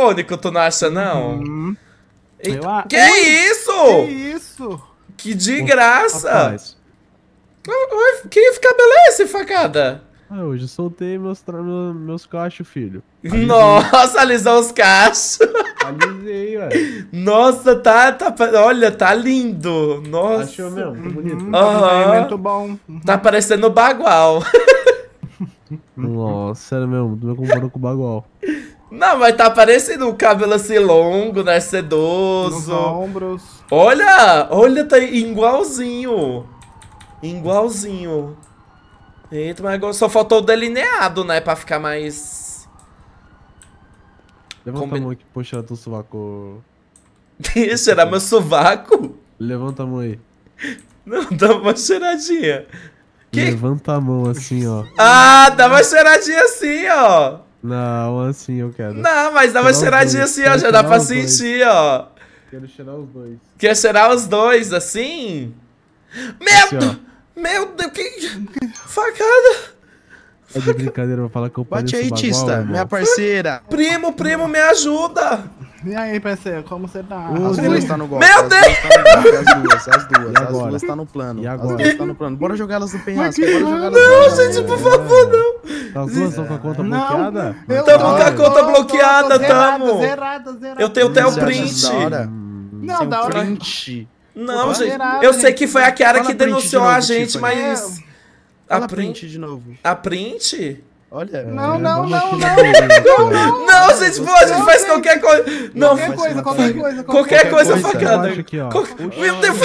icônico, tu não acha, não? Uhum. E... Eu... Que Oi, isso? Que isso? Que de graça! Que cabelo é esse, facada? Ah, hoje soltei meus, meus cachos, filho. Alisei. Nossa, alisou os cachos. Alisei, velho. Nossa, tá, tá. Olha, tá lindo. Nossa. Achou mesmo, tá bonito. Uhum. Tá muito bom. Uhum. Tá parecendo bagual. Nossa, sério mesmo, tu me comparou com o bagual. Não, mas tá parecendo um cabelo assim longo, né? Sedoso. Nos ombros. Olha! Olha, tá igualzinho. Igualzinho. Eita, mas só faltou o delineado, né? Pra ficar mais... Levanta Combi... a mão aqui, puxa do sovaco. Deixa, era meu sovaco? Levanta a mão aí. Não, dá uma cheiradinha. Que... Levanta a mão assim, ó. Ah, dá uma cheiradinha assim, ó. Não, assim eu quero. Não, mas dá uma cheiradinha assim, ó. Já dá pra sentir, dois. ó. Quero cheirar os dois. Quer cheirar os dois, assim? Meu assim, Deus! Meu Deus, que. Facada! É de brincadeira, vou falar que eu Bate aí, Tista, minha parceira. Primo, primo, me ajuda! E aí, parceiro, como você tá? As duas tá no golpe. Meu tá Deus! as duas, as duas. As duas tá no plano. E agora? As duas tá no plano. Bora jogar elas no penhasco. não, gente, por favor, não. As duas estão com a conta não. bloqueada? Eu tamo então, com a conta bloqueada, tô, tô, tô, tamo. Zerado, zerado, Eu tenho até o print. Hum, não, é da hora. Print. Não, gente. eu sei que foi a Kiara que denunciou a gente, mas. É. A print de novo. A print? Olha. Não, né, não, não, não, né? não. Não, gente, pô, a gente faz qualquer coisa. Não, qualquer coisa, qualquer coisa. Qualquer coisa facada. Meu Deus.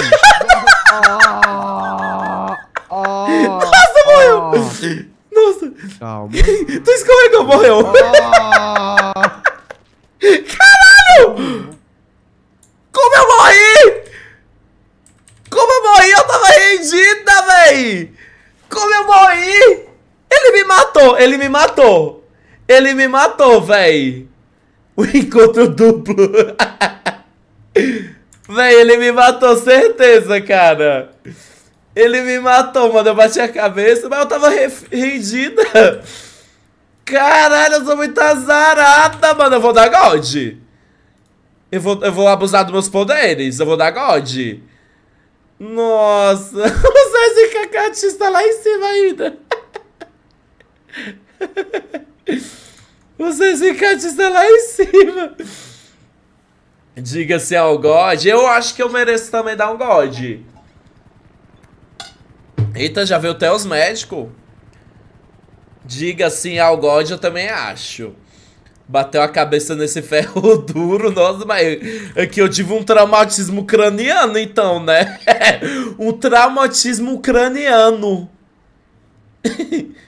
Nossa, ah. morreu. Nossa. Calma. Tu escorregou, morreu. Ah. Caralho! Como eu morri? Como eu morri? Eu tava rendida, véi! Como eu morri? Ele me matou, ele me matou. Ele me matou, véi. O encontro duplo. véi, ele me matou, certeza, cara. Ele me matou, mano. Eu bati a cabeça, mas eu tava rendida. Caralho, eu sou muito azarada, mano. Eu vou dar God. Eu vou, eu vou abusar dos meus poderes. Eu vou dar God. Nossa, o Zezé Cacate está lá em cima ainda. Você sindicato está lá em cima. Diga-se ao é God. Eu acho que eu mereço também dar um God. Eita, já veio até os médicos. Diga sim ao é God, eu também acho. Bateu a cabeça nesse ferro duro, nossa, mas aqui é eu tive um traumatismo ucraniano, então, né? um traumatismo ucraniano.